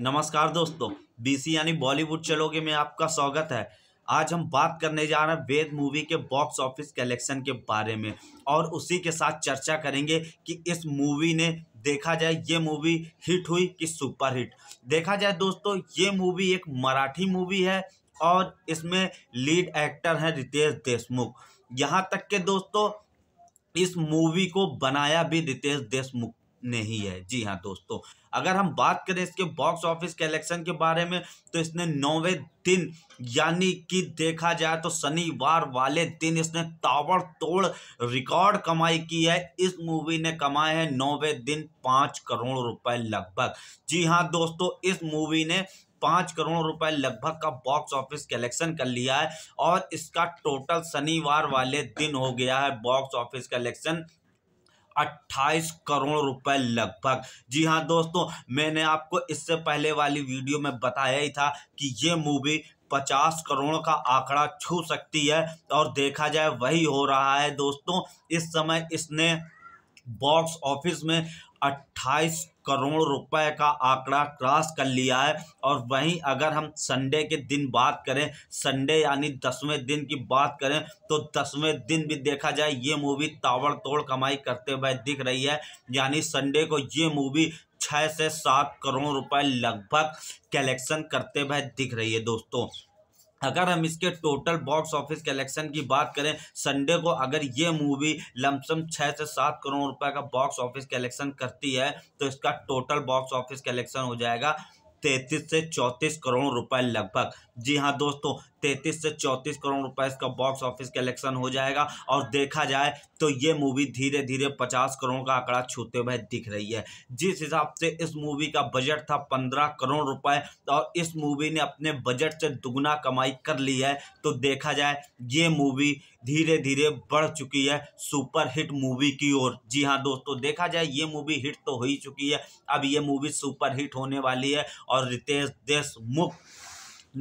नमस्कार दोस्तों बीसी यानी बॉलीवुड चलोगे में आपका स्वागत है आज हम बात करने जा रहे हैं वेद मूवी के बॉक्स ऑफिस कलेक्शन के बारे में और उसी के साथ चर्चा करेंगे कि इस मूवी ने देखा जाए ये मूवी हिट हुई कि सुपर हिट देखा जाए दोस्तों ये मूवी एक मराठी मूवी है और इसमें लीड एक्टर हैं रितेश देशमुख यहाँ तक के दोस्तों इस मूवी को बनाया भी रितेश देशमुख नहीं है जी हाँ दोस्तों अगर हम बात करें इसके बॉक्स ऑफिस कलेक्शन के बारे में तो इसने नौवे दिन यानी कि देखा जाए तो शनिवार वाले दिन इसने ताबड़तोड़ रिकॉर्ड कमाई की है इस मूवी ने कमाए हैं नौवे दिन पाँच करोड़ रुपए लगभग जी हाँ दोस्तों इस मूवी ने पाँच करोड़ रुपए लगभग का बॉक्स ऑफिस कलेक्शन कर लिया है और इसका टोटल शनिवार वाले दिन हो गया है बॉक्स ऑफिस कलेक्शन अट्ठाईस करोड़ रुपए लगभग जी हाँ दोस्तों मैंने आपको इससे पहले वाली वीडियो में बताया ही था कि ये मूवी पचास करोड़ का आंकड़ा छू सकती है और देखा जाए वही हो रहा है दोस्तों इस समय इसने बॉक्स ऑफिस में 28 करोड़ रुपए का आंकड़ा क्रॉस कर लिया है और वहीं अगर हम संडे के दिन बात करें संडे यानी दसवें दिन की बात करें तो दसवें दिन भी देखा जाए ये मूवी ताबड़तोड़ कमाई करते हुए दिख रही है यानी संडे को ये मूवी छः से सात करोड़ रुपए लगभग कलेक्शन करते हुए दिख रही है दोस्तों अगर हम इसके टोटल बॉक्स ऑफिस कलेक्शन की बात करें संडे को अगर ये मूवी लमसम छः से सात करोड़ रुपए का बॉक्स ऑफिस कलेक्शन करती है तो इसका टोटल बॉक्स ऑफिस कलेक्शन हो जाएगा तैतीस से चौंतीस करोड़ रुपए लगभग जी हाँ दोस्तों तैतीस से चौंतीस करोड़ रुपए इसका बॉक्स ऑफिस कलेक्शन हो जाएगा और देखा जाए तो ये मूवी धीरे धीरे पचास करोड़ का आंकड़ा छूते हुए दिख रही है जिस हिसाब से इस मूवी का बजट था पंद्रह करोड़ रुपए और इस मूवी ने अपने बजट से दुगना कमाई कर ली है तो देखा जाए ये मूवी धीरे धीरे बढ़ चुकी है सुपर हिट मूवी की ओर जी हाँ दोस्तों देखा जाए ये मूवी हिट तो हो ही चुकी है अब ये मूवी सुपर हिट होने वाली है और रितेश देशमुख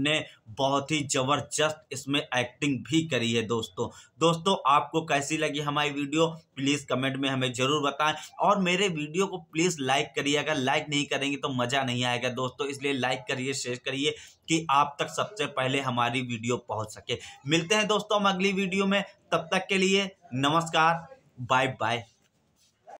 ने बहुत ही ज़बरदस्त इसमें एक्टिंग भी करी है दोस्तों दोस्तों आपको कैसी लगी हमारी वीडियो प्लीज़ कमेंट में हमें ज़रूर बताएं और मेरे वीडियो को प्लीज़ लाइक करिए अगर लाइक नहीं करेंगे तो मज़ा नहीं आएगा दोस्तों इसलिए लाइक करिए शेयर करिए कि आप तक सबसे पहले हमारी वीडियो पहुंच सके मिलते हैं दोस्तों हम अगली वीडियो में तब तक के लिए नमस्कार बाय बाय